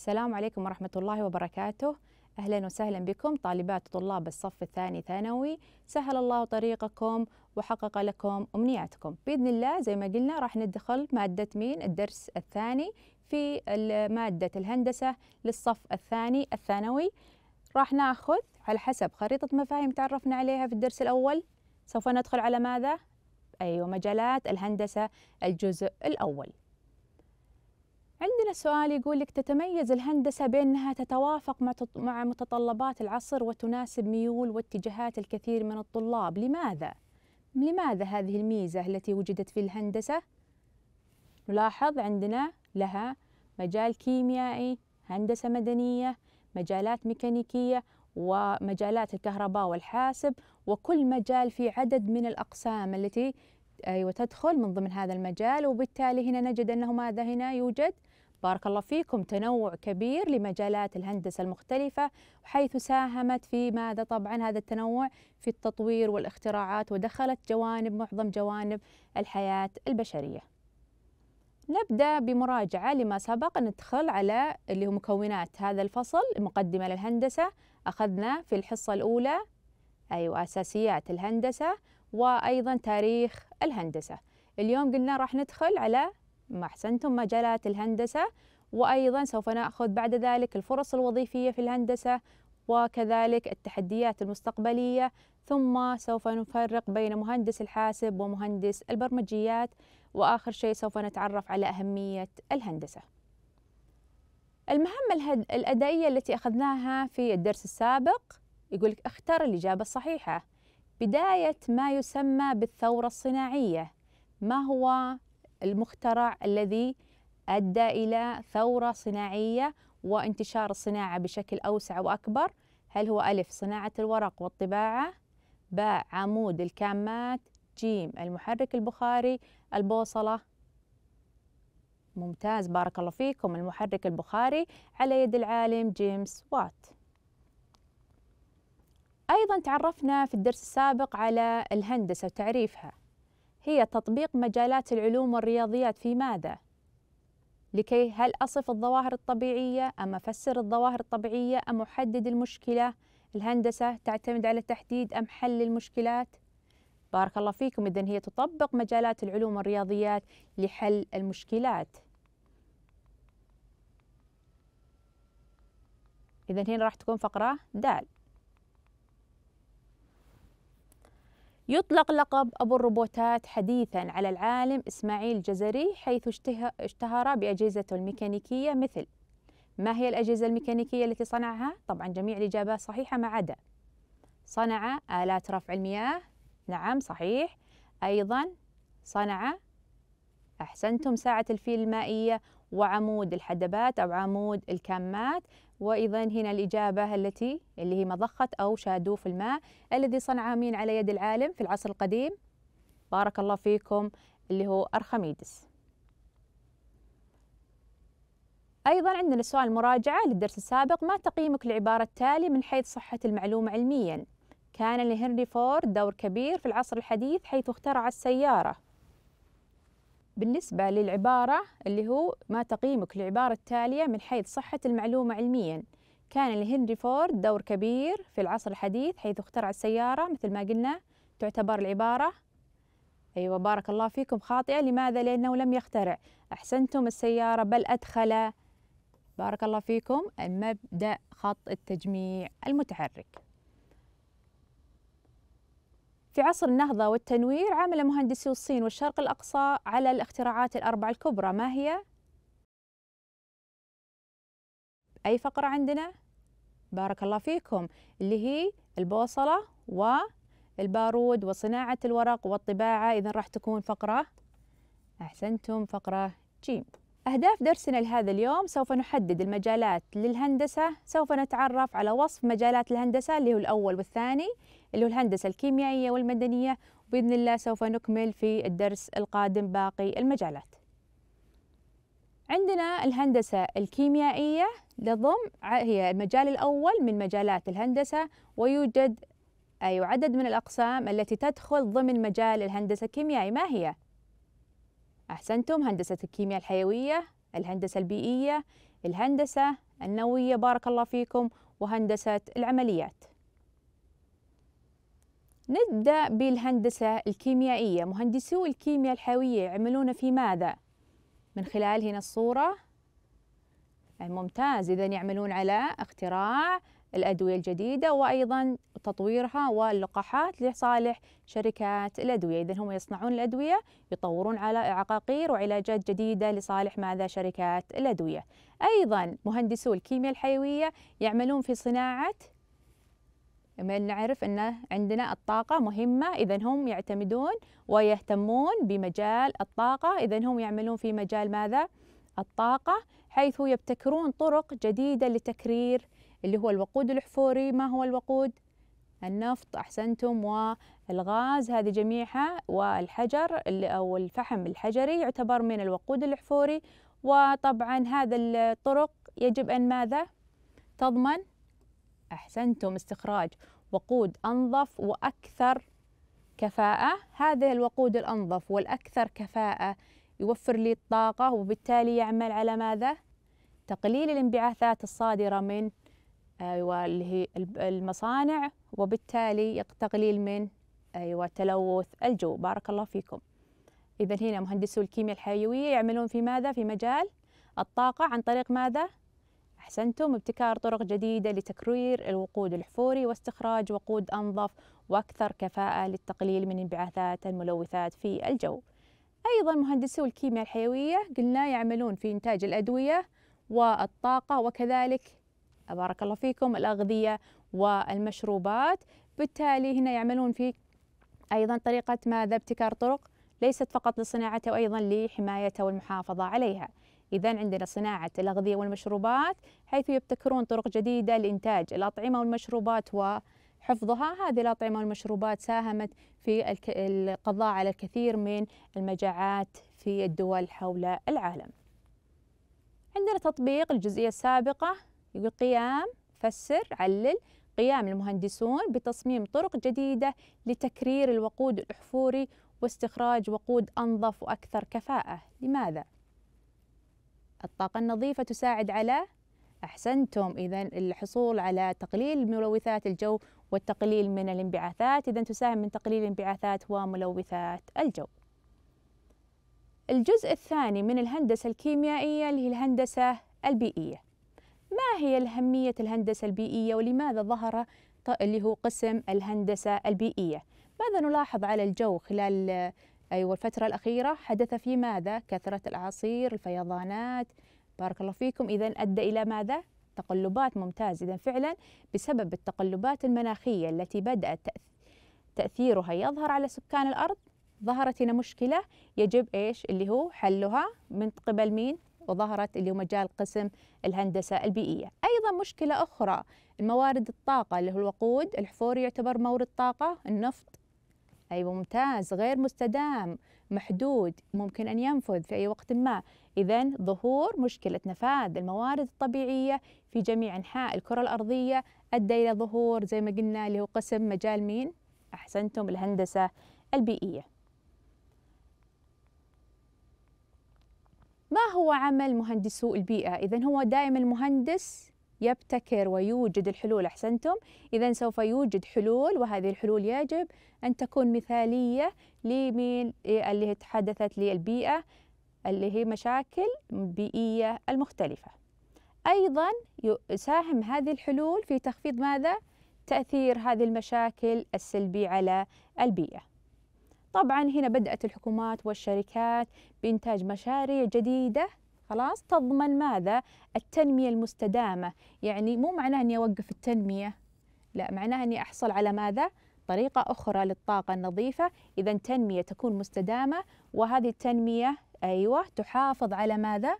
السلام عليكم ورحمة الله وبركاته أهلا وسهلا بكم طالبات طلاب الصف الثاني ثانوي سهل الله طريقكم وحقق لكم أمنياتكم بإذن الله زي ما قلنا راح ندخل مادة مين الدرس الثاني في مادة الهندسة للصف الثاني الثانوي راح ناخذ على حسب خريطة مفاهيم تعرفنا عليها في الدرس الأول سوف ندخل على ماذا؟ أيوة مجالات الهندسة الجزء الأول عندنا سؤال يقول لك تتميز الهندسة بأنها تتوافق مع متطلبات العصر وتناسب ميول واتجاهات الكثير من الطلاب لماذا؟ لماذا هذه الميزة التي وجدت في الهندسة؟ نلاحظ عندنا لها مجال كيميائي هندسة مدنية مجالات ميكانيكية ومجالات الكهرباء والحاسب وكل مجال في عدد من الأقسام التي أيوة تدخل من ضمن هذا المجال وبالتالي هنا نجد أنه ماذا هنا يوجد بارك الله فيكم تنوع كبير لمجالات الهندسة المختلفة وحيث ساهمت في ماذا طبعا هذا التنوع في التطوير والاختراعات ودخلت جوانب معظم جوانب الحياة البشرية نبدأ بمراجعة لما سبق ندخل على اللي هو مكونات هذا الفصل المقدمة للهندسة أخذنا في الحصة الأولى أيوة أساسيات الهندسة وأيضا تاريخ الهندسة اليوم قلنا راح ندخل على ما أحسنتم مجالات الهندسة وأيضا سوف نأخذ بعد ذلك الفرص الوظيفية في الهندسة وكذلك التحديات المستقبلية ثم سوف نفرق بين مهندس الحاسب ومهندس البرمجيات وآخر شيء سوف نتعرف على أهمية الهندسة المهمة الأدائية التي أخذناها في الدرس السابق يقول اختر الإجابة الصحيحة بداية ما يسمى بالثورة الصناعية ما هو المخترع الذي ادى الى ثوره صناعيه وانتشار الصناعه بشكل اوسع واكبر هل هو الف صناعه الورق والطباعه باء عمود الكامات جيم المحرك البخاري البوصله ممتاز بارك الله فيكم المحرك البخاري على يد العالم جيمس وات أيضا تعرفنا في الدرس السابق على الهندسة وتعريفها هي تطبيق مجالات العلوم والرياضيات في ماذا؟ لكي هل أصف الظواهر الطبيعية أم أفسر الظواهر الطبيعية أم أحدد المشكلة؟ الهندسة تعتمد على تحديد أم حل المشكلات؟ بارك الله فيكم إذن هي تطبق مجالات العلوم والرياضيات لحل المشكلات إذن هنا راح تكون فقرة دال يطلق لقب أبو الروبوتات حديثا على العالم إسماعيل جزري حيث اشتهر بأجهزته الميكانيكية مثل ما هي الأجهزة الميكانيكية التي صنعها؟ طبعا جميع الإجابات صحيحة ما عدا صنع آلات رفع المياه نعم صحيح أيضا صنع أحسنتم ساعة الفيل المائية وعمود الحدبات أو عمود الكامات وايضا هنا الاجابه التي اللي هي مضخه او شادوف الماء الذي صنع مين على يد العالم في العصر القديم بارك الله فيكم اللي هو ارخميدس ايضا عندنا سؤال المراجعه للدرس السابق ما تقييمك للعباره التالي من حيث صحه المعلومه علميا كان لهنري فورد دور كبير في العصر الحديث حيث اخترع السياره بالنسبة للعبارة اللي هو ما تقييمك للعبارة التالية من حيث صحة المعلومة علميا كان لهنري فورد دور كبير في العصر الحديث حيث اخترع السيارة مثل ما قلنا تعتبر العبارة أيوة بارك الله فيكم خاطئة لماذا؟ لأنه لم يخترع أحسنتم السيارة بل أدخل بارك الله فيكم المبدأ خط التجميع المتحرك في عصر النهضة والتنوير عمل مهندسي الصين والشرق الأقصى على الاختراعات الأربع الكبرى ما هي؟ أي فقرة عندنا؟ بارك الله فيكم اللي هي البوصلة والبارود وصناعة الورق والطباعة إذا راح تكون فقرة أحسنتم فقرة جيم أهداف درسنا لهذا اليوم سوف نحدد المجالات للهندسة سوف نتعرف على وصف مجالات الهندسة اللي هو الأول والثاني اللي هو الهندسة الكيميائية والمدنية وبإذن الله سوف نكمل في الدرس القادم باقي المجالات عندنا الهندسة الكيميائية لضم هي المجال الأول من مجالات الهندسة ويوجد أي أيوة عدد من الأقسام التي تدخل ضمن مجال الهندسة الكيميائية ما هي؟ أحسنتم هندسة الكيمياء الحيوية الهندسة البيئية الهندسة النووية بارك الله فيكم وهندسة العمليات نبدأ بالهندسة الكيميائية مهندسو الكيمياء الحيوية يعملون في ماذا؟ من خلال هنا الصورة الممتاز إذا يعملون على اختراع الأدوية الجديدة وأيضا تطويرها واللقاحات لصالح شركات الأدوية إذا هم يصنعون الأدوية يطورون على عقاقير وعلاجات جديدة لصالح ماذا شركات الأدوية أيضا مهندسو الكيمياء الحيوية يعملون في صناعة من نعرف أن عندنا الطاقة مهمة إذا هم يعتمدون ويهتمون بمجال الطاقة إذا هم يعملون في مجال ماذا؟ الطاقة حيث يبتكرون طرق جديدة لتكرير اللي هو الوقود الحفوري ما هو الوقود النفط أحسنتم والغاز هذه جميعها والحجر أو الفحم الحجري يعتبر من الوقود الحفوري وطبعا هذا الطرق يجب أن ماذا تضمن أحسنتم استخراج وقود أنظف وأكثر كفاءة هذا الوقود الأنظف والأكثر كفاءة يوفر لي الطاقة وبالتالي يعمل على ماذا؟ تقليل الانبعاثات الصادرة من أيوة اللي هي المصانع وبالتالي تقليل من أيوة تلوث الجو بارك الله فيكم إذا هنا مهندسو الكيمياء الحيوية يعملون في ماذا في مجال الطاقة عن طريق ماذا أحسنتم ابتكار طرق جديدة لتكرير الوقود الحفوري واستخراج وقود أنظف وأكثر كفاءة للتقليل من انبعاثات الملوثات في الجو أيضا مهندسو الكيمياء الحيوية قلنا يعملون في إنتاج الأدوية والطاقة وكذلك بارك الله فيكم الأغذية والمشروبات بالتالي هنا يعملون في أيضا طريقة ماذا ابتكار طرق ليست فقط لصناعته وأيضا لحمايته والمحافظة عليها إذا عندنا صناعة الأغذية والمشروبات حيث يبتكرون طرق جديدة لإنتاج الأطعمة والمشروبات وحفظها هذه الأطعمة والمشروبات ساهمت في القضاء على الكثير من المجاعات في الدول حول العالم عندنا تطبيق الجزئية السابقة يقول قيام فسر علل قيام المهندسون بتصميم طرق جديدة لتكرير الوقود الأحفوري واستخراج وقود أنظف وأكثر كفاءة لماذا؟ الطاقة النظيفة تساعد على أحسنتم إذا الحصول على تقليل ملوثات الجو والتقليل من الانبعاثات إذا تساهم من تقليل الانبعاثات وملوثات الجو الجزء الثاني من الهندسة الكيميائية اللي هي الهندسة البيئية ما هي الأهمية الهندسة البيئية ولماذا ظهر اللي هو قسم الهندسة البيئية ماذا نلاحظ على الجو خلال أيوة الفترة الأخيرة حدث في ماذا كثرة الأعاصير الفيضانات بارك الله فيكم إذا أدى إلى ماذا تقلبات ممتاز إذا فعلا بسبب التقلبات المناخية التي بدأت تأثيرها يظهر على سكان الأرض ظهرت هنا مشكلة يجب إيش اللي هو حلها من قبل مين وظهرت اللي هو مجال قسم الهندسة البيئية أيضا مشكلة أخرى الموارد الطاقة اللي هو الوقود الحفور يعتبر مورد طاقة النفط أيوة ممتاز غير مستدام محدود ممكن أن ينفذ في أي وقت ما إذا ظهور مشكلة نفاذ الموارد الطبيعية في جميع أنحاء الكرة الأرضية أدى إلى ظهور زي ما قلنا اللي هو قسم مجال مين؟ أحسنتم الهندسة البيئية ما هو عمل مهندسو البيئة؟ إذا هو دائما المهندس يبتكر ويوجد الحلول أحسنتم إذا سوف يوجد حلول وهذه الحلول يجب أن تكون مثالية لمين اللي تحدثت للبيئة اللي هي مشاكل بيئية المختلفة أيضا يساهم هذه الحلول في تخفيض ماذا؟ تأثير هذه المشاكل السلبي على البيئة طبعا هنا بدأت الحكومات والشركات بإنتاج مشاريع جديدة خلاص تضمن ماذا؟ التنمية المستدامة يعني مو معناه أني أوقف التنمية لا معناه أني أحصل على ماذا؟ طريقة أخرى للطاقة النظيفة إذا تنمية تكون مستدامة وهذه التنمية أيوة تحافظ على ماذا؟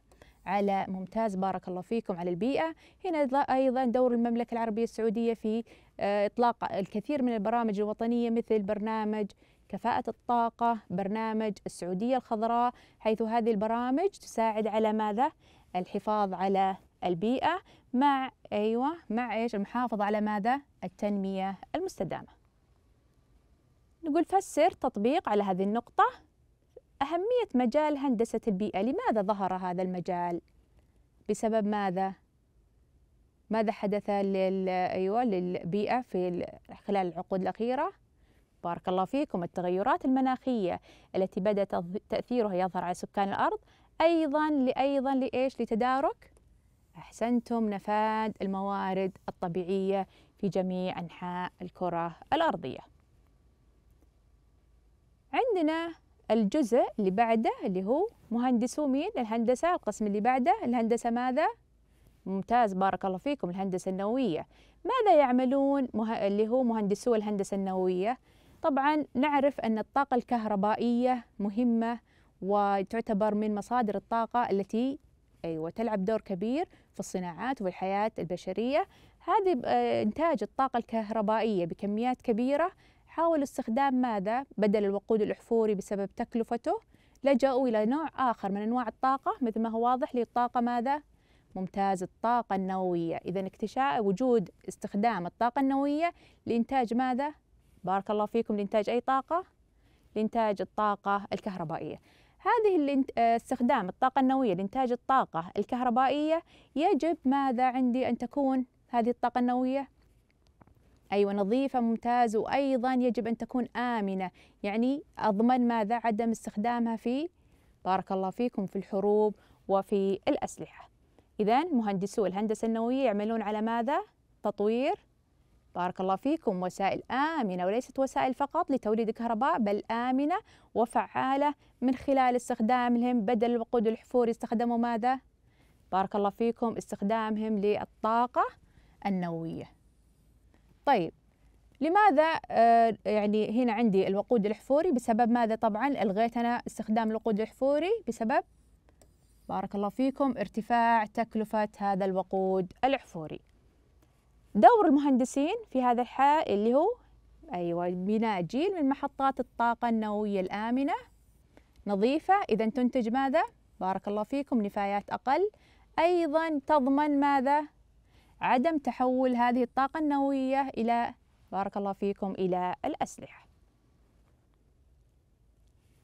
على ممتاز بارك الله فيكم على البيئة هنا أيضا دور المملكة العربية السعودية في آه، إطلاق الكثير من البرامج الوطنية مثل برنامج كفاءة الطاقة برنامج السعودية الخضراء حيث هذه البرامج تساعد على ماذا؟ الحفاظ على البيئة مع أيوة مع إيش المحافظة على ماذا؟ التنمية المستدامة نقول فسر تطبيق على هذه النقطة أهمية مجال هندسة البيئة لماذا ظهر هذا المجال؟ بسبب ماذا؟ ماذا حدث لل... أيوة للبيئة في خلال العقود الأخيرة؟ بارك الله فيكم التغيرات المناخية التي بدأ تأثيرها يظهر على سكان الأرض أيضا لأيضا لإيش لتدارك أحسنتم نفاد الموارد الطبيعية في جميع أنحاء الكرة الأرضية عندنا الجزء اللي بعده اللي هو مهندسو مين الهندسة القسم اللي بعده الهندسة ماذا ممتاز بارك الله فيكم الهندسة النووية ماذا يعملون مه... اللي هو مهندسو الهندسة النووية طبعا نعرف أن الطاقة الكهربائية مهمة وتعتبر من مصادر الطاقة التي أيوة تلعب دور كبير في الصناعات والحياة البشرية هذه آه، إنتاج الطاقة الكهربائية بكميات كبيرة حاول استخدام ماذا بدل الوقود الأحفوري بسبب تكلفته لجأوا إلى نوع آخر من أنواع الطاقة مثل ما هو واضح للطاقة ماذا ممتاز الطاقة النووية إذا اكتشاف وجود استخدام الطاقة النووية لإنتاج ماذا بارك الله فيكم لإنتاج أي طاقة لإنتاج الطاقة الكهربائية هذه آه، استخدام الطاقة النووية لإنتاج الطاقة الكهربائية يجب ماذا عندي أن تكون هذه الطاقة النووية أيوة نظيفة ممتاز وأيضا يجب أن تكون آمنة يعني أضمن ماذا عدم استخدامها في بارك الله فيكم في الحروب وفي الأسلحة إذا مهندسو الهندسة النووية يعملون على ماذا؟ تطوير بارك الله فيكم وسائل آمنة وليست وسائل فقط لتوليد كهرباء بل آمنة وفعالة من خلال استخدامهم بدل الوقود الحفور استخدموا ماذا؟ بارك الله فيكم استخدامهم للطاقة النووية طيب لماذا آه، يعني هنا عندي الوقود الحفوري بسبب ماذا طبعا ألغيت أنا استخدام الوقود الحفوري بسبب بارك الله فيكم ارتفاع تكلفة هذا الوقود الحفوري دور المهندسين في هذا الحال اللي هو أيوة بناء جيل من محطات الطاقة النووية الآمنة نظيفة إذا تنتج ماذا؟ بارك الله فيكم نفايات أقل أيضا تضمن ماذا؟ عدم تحول هذه الطاقة النووية إلى بارك الله فيكم إلى الأسلحة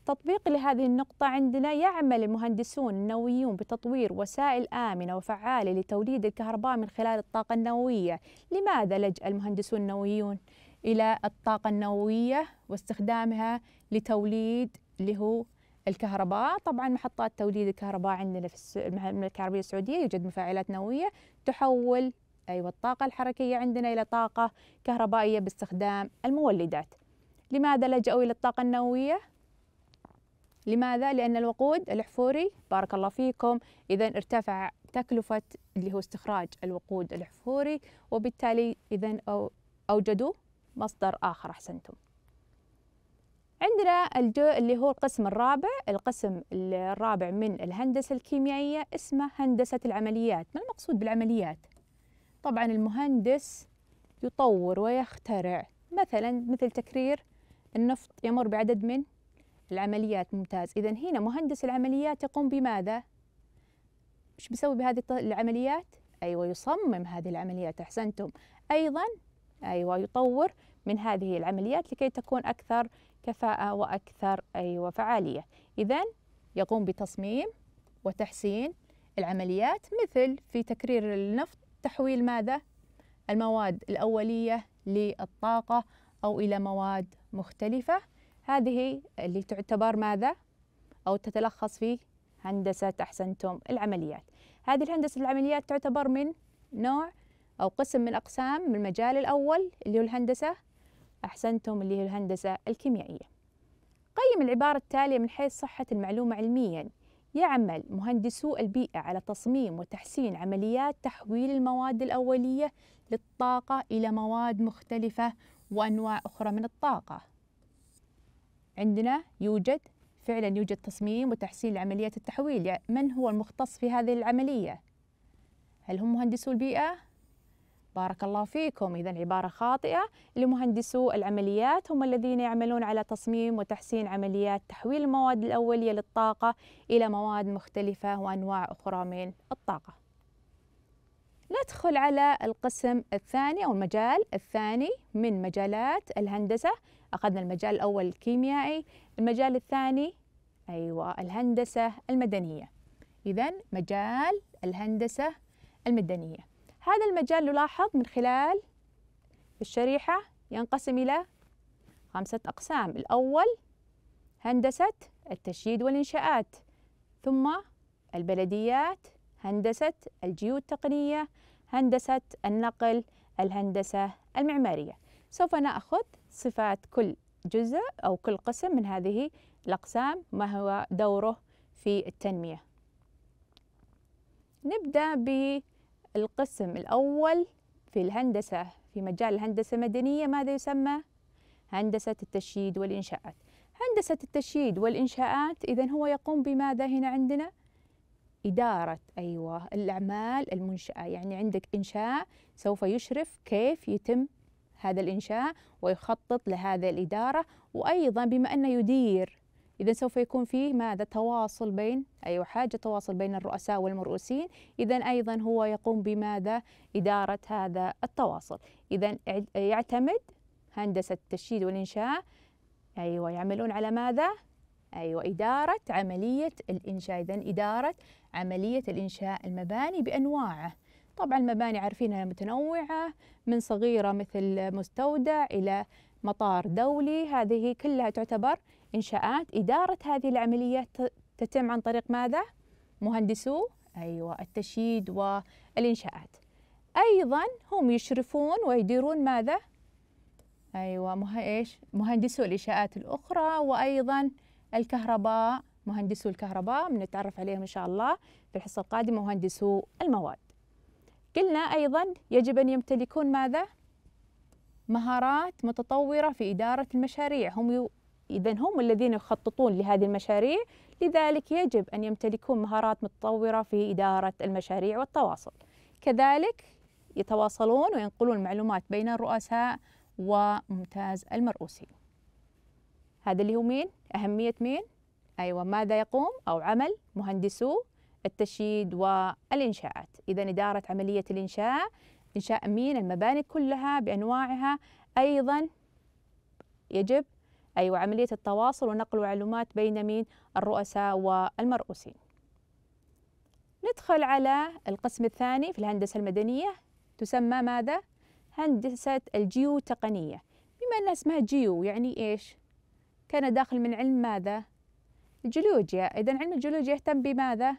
تطبيق لهذه النقطة عندنا يعمل المهندسون النوويون بتطوير وسائل آمنة وفعالة لتوليد الكهرباء من خلال الطاقة النووية لماذا لجأ المهندسون النوويون إلى الطاقة النووية واستخدامها لتوليد اللي هو الكهرباء طبعا محطات توليد الكهرباء عندنا في المملكة العربية السعودية يوجد مفاعلات نووية تحول أيوة الطاقة الحركية عندنا إلى طاقة كهربائية باستخدام المولدات لماذا لجأوا إلى الطاقة النووية؟ لماذا؟ لأن الوقود الأحفوري بارك الله فيكم إذا ارتفع تكلفة اللي هو استخراج الوقود الأحفوري وبالتالي إذا أوجدوا مصدر آخر أحسنتم عندنا الجو اللي هو القسم الرابع القسم الرابع من الهندسة الكيميائية اسمه هندسة العمليات ما المقصود بالعمليات؟ طبعا المهندس يطور ويخترع مثلا مثل تكرير النفط يمر بعدد من العمليات ممتاز إذا هنا مهندس العمليات يقوم بماذا؟ إيش بيسوي بهذه العمليات؟ أيوة يصمم هذه العمليات أحسنتم أيضا أيوة يطور من هذه العمليات لكي تكون أكثر كفاءة وأكثر أيوة فعالية إذا يقوم بتصميم وتحسين العمليات مثل في تكرير النفط تحويل ماذا؟ المواد الأولية للطاقة أو إلى مواد مختلفة هذه اللي تعتبر ماذا أو تتلخص في هندسة أحسنتم العمليات هذه الهندسة العمليات تعتبر من نوع أو قسم من أقسام من المجال الأول اللي هو الهندسة أحسنتم اللي هي الهندسة الكيميائية قيم العبارة التالية من حيث صحة المعلومة علميا يعمل مهندسو البيئة على تصميم وتحسين عمليات تحويل المواد الأولية للطاقة إلى مواد مختلفة وأنواع أخرى من الطاقة عندنا يوجد فعلا يوجد تصميم وتحسين لعملية التحويل يعني من هو المختص في هذه العملية هل هم مهندسو البيئة بارك الله فيكم إذا عبارة خاطئة لمهندسو العمليات هم الذين يعملون على تصميم وتحسين عمليات تحويل المواد الأولية للطاقة إلى مواد مختلفة وأنواع أخرى من الطاقة ندخل على القسم الثاني أو المجال الثاني من مجالات الهندسة أخذنا المجال الأول الكيميائي المجال الثاني أيوة الهندسة المدنية إذا مجال الهندسة المدنية هذا المجال نلاحظ من خلال الشريحة ينقسم إلى خمسة أقسام الأول هندسة التشييد والإنشاءات ثم البلديات هندسة الجيوت التقنية هندسة النقل الهندسة المعمارية سوف نأخذ صفات كل جزء أو كل قسم من هذه الأقسام ما هو دوره في التنمية نبدأ بالقسم الأول في الهندسة في مجال الهندسة المدنية ماذا يسمى هندسة التشييد والإنشاءات هندسة التشييد والإنشاءات إذا هو يقوم بماذا هنا عندنا إدارة أيوة الأعمال المنشأة يعني عندك إنشاء سوف يشرف كيف يتم هذا الإنشاء ويخطط لهذه الإدارة وأيضا بما أنه يدير إذا سوف يكون فيه ماذا تواصل بين أي أيوة، حاجة تواصل بين الرؤساء والمرؤوسين إذا أيضا هو يقوم بماذا إدارة هذا التواصل إذا يعتمد هندسة التشييد والإنشاء أيوة يعملون على ماذا أيوة إدارة عملية الإنشاء إذا إدارة عملية الإنشاء المباني بأنواعه طبعا المباني عارفينها متنوعة من صغيرة مثل مستودع إلى مطار دولي هذه كلها تعتبر إنشاءات إدارة هذه العمليات تتم عن طريق ماذا؟ مهندسو أيوة التشييد والإنشاءات أيضا هم يشرفون ويديرون ماذا؟ أيوة مه... إيش؟ مهندسو الإنشاءات الأخرى وأيضا الكهرباء مهندسو الكهرباء بنتعرف عليهم إن شاء الله في الحصة القادمة مهندسو المواد قلنا أيضا يجب أن يمتلكون ماذا؟ مهارات متطورة في إدارة المشاريع هم ي... إذا هم الذين يخططون لهذه المشاريع لذلك يجب أن يمتلكون مهارات متطورة في إدارة المشاريع والتواصل كذلك يتواصلون وينقلون المعلومات بين الرؤساء وممتاز المرؤوسين هذا اللي هو مين؟ أهمية مين؟ أيوة ماذا يقوم أو عمل مهندسو التشييد والإنشاءات إذا إدارة عملية الإنشاء إنشاء مين المباني كلها بأنواعها أيضا يجب أيوة عملية التواصل ونقل المعلومات بين مين الرؤساء والمرؤوسين ندخل على القسم الثاني في الهندسة المدنية تسمى ماذا؟ هندسة الجيو تقنية بما أنها اسمها جيو يعني إيش؟ كان داخل من علم ماذا؟ الجيولوجيا إذا علم الجيولوجيا يهتم بماذا؟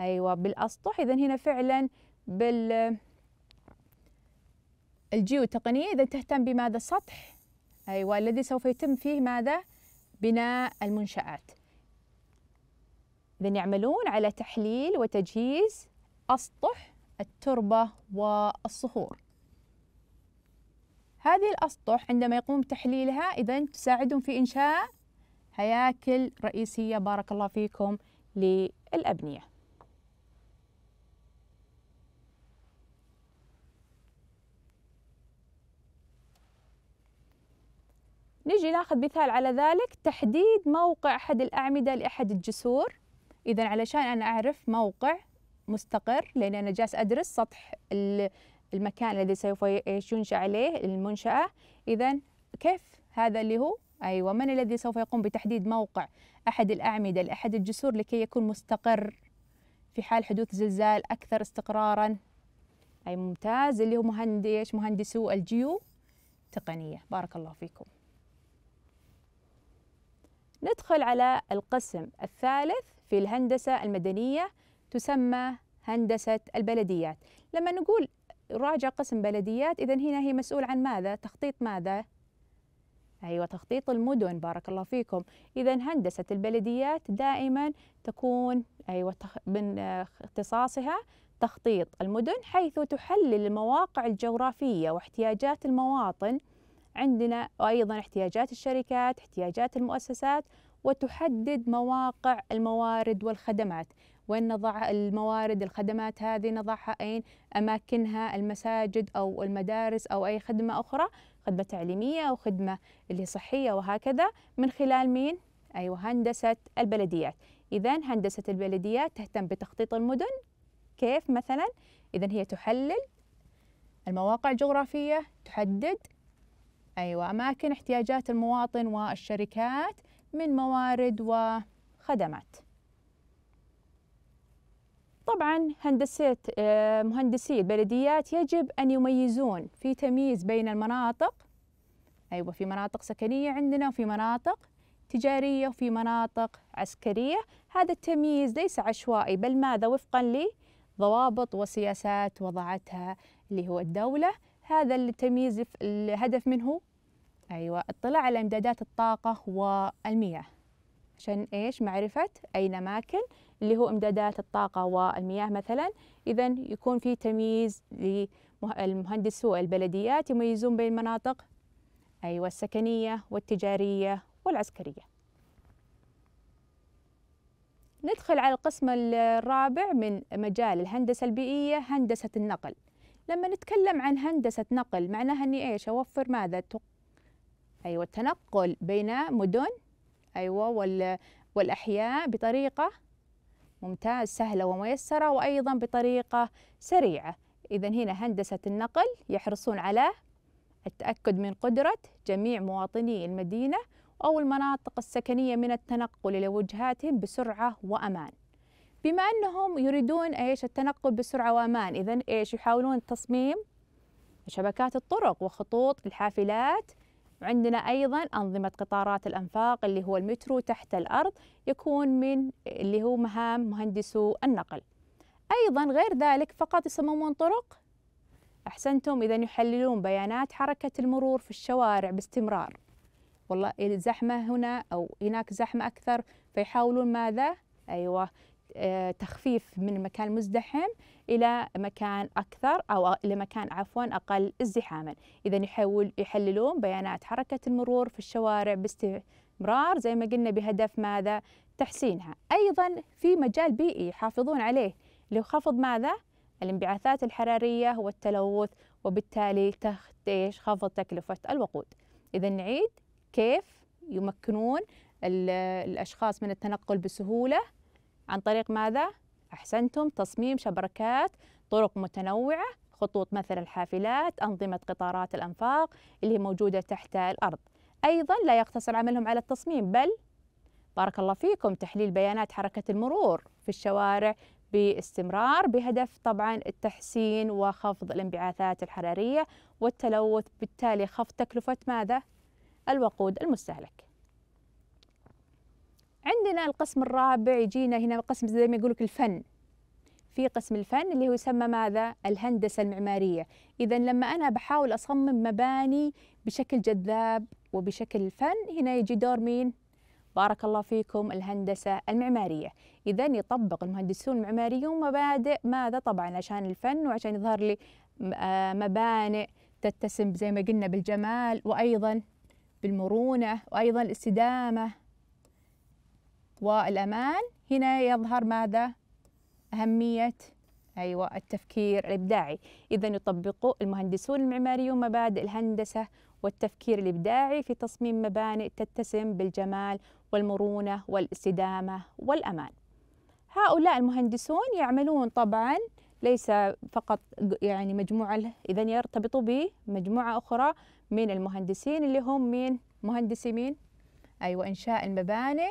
أيوة بالأسطح إذا هنا فعلا بال الجيوتقنية إذا تهتم بماذا السطح أيوة الذي سوف يتم فيه ماذا بناء المنشآت إذا يعملون على تحليل وتجهيز أسطح التربة والصخور هذه الأسطح عندما يقوم بتحليلها إذا تساعدهم في إنشاء هياكل رئيسية بارك الله فيكم للأبنية نجي ناخذ مثال على ذلك تحديد موقع أحد الأعمدة لأحد الجسور إذا علشان أنا أعرف موقع مستقر لأن أنا جالس أدرس سطح المكان الذي سوف ينشأ عليه المنشأة إذا كيف هذا اللي هو أيوة من الذي سوف يقوم بتحديد موقع أحد الأعمدة لأحد الجسور لكي يكون مستقر في حال حدوث زلزال أكثر استقرارا أي ممتاز اللي هو مهندس مهندسو الجيو تقنية بارك الله فيكم ندخل على القسم الثالث في الهندسة المدنية تسمى هندسة البلديات لما نقول راجع قسم بلديات إذا هنا هي مسؤول عن ماذا تخطيط ماذا أيوة تخطيط المدن بارك الله فيكم إذا هندسة البلديات دائما تكون أيوة من آه، اختصاصها تخطيط المدن حيث تحلل المواقع الجغرافية واحتياجات المواطن عندنا أيضا احتياجات الشركات احتياجات المؤسسات وتحدد مواقع الموارد والخدمات وين نضع الموارد الخدمات هذه نضعها أين أماكنها المساجد أو المدارس أو أي خدمة أخرى خدمة تعليمية أو خدمة اللي صحية وهكذا من خلال مين؟ أيوة هندسة البلديات إذا هندسة البلديات تهتم بتخطيط المدن كيف مثلا؟ إذا هي تحلل المواقع الجغرافية تحدد أيوة أماكن احتياجات المواطن والشركات من موارد وخدمات طبعا هندسة آه، مهندسي البلديات يجب أن يميزون في تمييز بين المناطق أيوة في مناطق سكنية عندنا وفي مناطق تجارية وفي مناطق عسكرية هذا التمييز ليس عشوائي بل ماذا وفقا لضوابط وسياسات وضعتها اللي هو الدولة هذا التمييز الهدف منه أيوة اطلاع على إمدادات الطاقة والمياه عشان إيش معرفة أين أماكن اللي هو إمدادات الطاقة والمياه مثلا إذا يكون في تمييز للمهندسو البلديات يميزون بين المناطق أيوة السكنية والتجارية والعسكرية ندخل على القسم الرابع من مجال الهندسة البيئية هندسة النقل لما نتكلم عن هندسة نقل معناها أني إيش أوفر ماذا أيوة التنقل بين مدن أيوة وال والأحياء بطريقة ممتاز سهلة وميسرة وأيضا بطريقة سريعة إذا هنا هندسة النقل يحرصون على التأكد من قدرة جميع مواطني المدينة أو المناطق السكنية من التنقل إلى وجهاتهم بسرعة وأمان بما أنهم يريدون إيش التنقل بسرعة وأمان إذا إيش يحاولون تصميم شبكات الطرق وخطوط الحافلات عندنا أيضا أنظمة قطارات الأنفاق اللي هو المترو تحت الأرض يكون من اللي هو مهام مهندسو النقل أيضا غير ذلك فقط يصممون طرق أحسنتم إذا يحللون بيانات حركة المرور في الشوارع باستمرار والله الزحمة هنا أو هناك زحمة أكثر فيحاولون ماذا؟ أيوة آه، تخفيف من مكان مزدحم إلى مكان أكثر أو إلى مكان عفوا أقل ازدحاما إذا يحول يحللون بيانات حركة المرور في الشوارع باستمرار زي ما قلنا بهدف ماذا تحسينها أيضا في مجال بيئي يحافظون عليه لخفض خفض ماذا الانبعاثات الحرارية والتلوث وبالتالي تختيش خفض تكلفة الوقود إذا نعيد كيف يمكنون الأشخاص من التنقل بسهولة عن طريق ماذا؟ أحسنتم تصميم شبكات طرق متنوعة خطوط مثل الحافلات أنظمة قطارات الأنفاق اللي هي موجودة تحت الأرض أيضا لا يقتصر عملهم على التصميم بل بارك الله فيكم تحليل بيانات حركة المرور في الشوارع باستمرار بهدف طبعا التحسين وخفض الانبعاثات الحرارية والتلوث بالتالي خفض تكلفة ماذا؟ الوقود المستهلك عندنا القسم الرابع يجينا هنا قسم زي ما يقول لك الفن في قسم الفن اللي هو يسمى ماذا الهندسة المعمارية إذا لما أنا بحاول أصمم مباني بشكل جذاب وبشكل فن هنا يجي دور مين بارك الله فيكم الهندسة المعمارية إذا يطبق المهندسون المعماريون مبادئ ماذا طبعا عشان الفن وعشان يظهر لي آه، مبانئ تتسم زي ما قلنا بالجمال وأيضا بالمرونة وأيضا الاستدامة والأمان هنا يظهر ماذا؟ أهمية أيوة التفكير الإبداعي إذا يطبق المهندسون المعماريون مبادئ الهندسة والتفكير الإبداعي في تصميم مبانئ تتسم بالجمال والمرونة والاستدامة والأمان هؤلاء المهندسون يعملون طبعا ليس فقط يعني مجموعة إذا يرتبطوا بمجموعة أخرى من المهندسين اللي هم مين مهندسي مين أيوة إنشاء المبانئ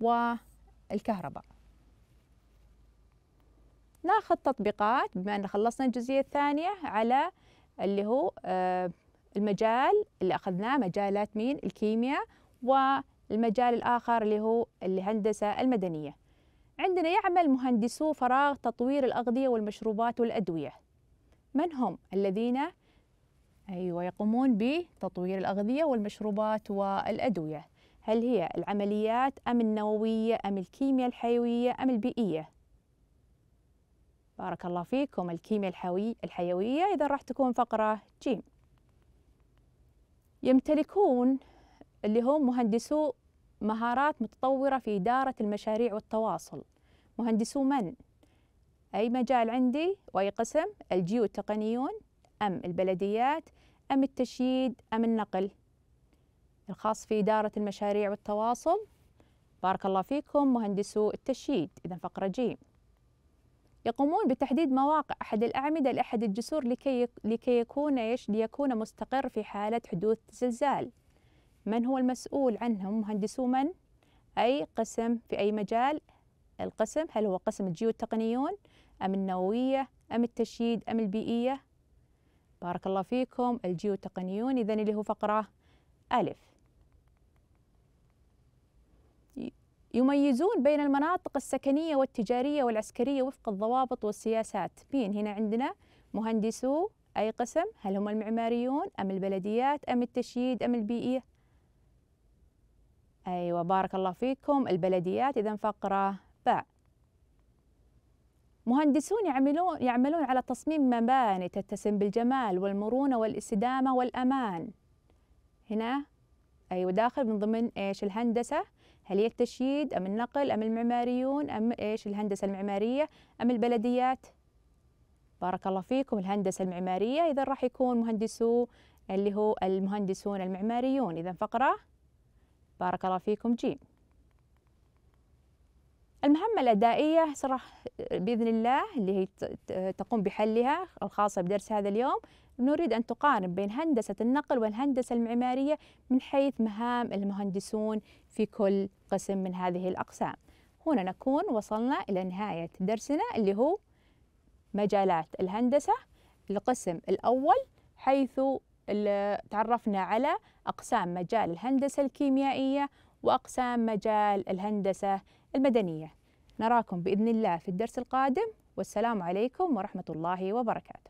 والكهرباء ناخذ تطبيقات بما أن خلصنا الجزئية الثانية على اللي هو آه، المجال اللي أخذناه مجالات مين الكيمياء والمجال الآخر اللي هو الهندسة المدنية عندنا يعمل مهندسو فراغ تطوير الأغذية والمشروبات والأدوية من هم الذين أيوة يقومون بتطوير الأغذية والمشروبات والأدوية هل هي العمليات أم النووية أم الكيمياء الحيوية أم البيئية بارك الله فيكم الكيمياء الحوي الحيوية إذا راح تكون فقرة جيم يمتلكون اللي هم مهندسو مهارات متطورة في إدارة المشاريع والتواصل مهندسو من؟ أي مجال عندي وأي قسم الجيوتقنيون أم البلديات أم التشييد أم النقل الخاص في إدارة المشاريع والتواصل بارك الله فيكم مهندسو التشييد إذا فقرة جيم يقومون بتحديد مواقع أحد الأعمدة لأحد الجسور لكي لكي يكون إيش ليكون مستقر في حالة حدوث زلزال من هو المسؤول عنهم مهندسو من أي قسم في أي مجال القسم هل هو قسم الجيوتقنيون أم النووية أم التشييد أم البيئية بارك الله فيكم الجيوتقنيون إذا اللي هو فقرة ألف يميزون بين المناطق السكنية والتجارية والعسكرية وفق الضوابط والسياسات مين هنا عندنا مهندسو أي قسم هل هم المعماريون أم البلديات أم التشييد أم البيئية أيوة بارك الله فيكم البلديات إذا فقرة باء مهندسون يعملون, يعملون على تصميم مباني تتسم بالجمال والمرونة والاستدامة والأمان هنا أيوة داخل من ضمن إيش الهندسة هل هي التشييد أم النقل أم المعماريون أم إيش الهندسة المعمارية أم البلديات بارك الله فيكم الهندسة المعمارية إذا راح يكون مهندسو اللي هو المهندسون المعماريون إذا فقرة بارك الله فيكم جيم المهمة الأدائية صراحة بإذن الله اللي هي تقوم بحلها الخاصة بدرس هذا اليوم نريد أن تقارن بين هندسة النقل والهندسة المعمارية من حيث مهام المهندسون في كل قسم من هذه الأقسام هنا نكون وصلنا إلى نهاية درسنا اللي هو مجالات الهندسة القسم الأول حيث تعرفنا على أقسام مجال الهندسة الكيميائية وأقسام مجال الهندسة المدنية نراكم بإذن الله في الدرس القادم والسلام عليكم ورحمة الله وبركاته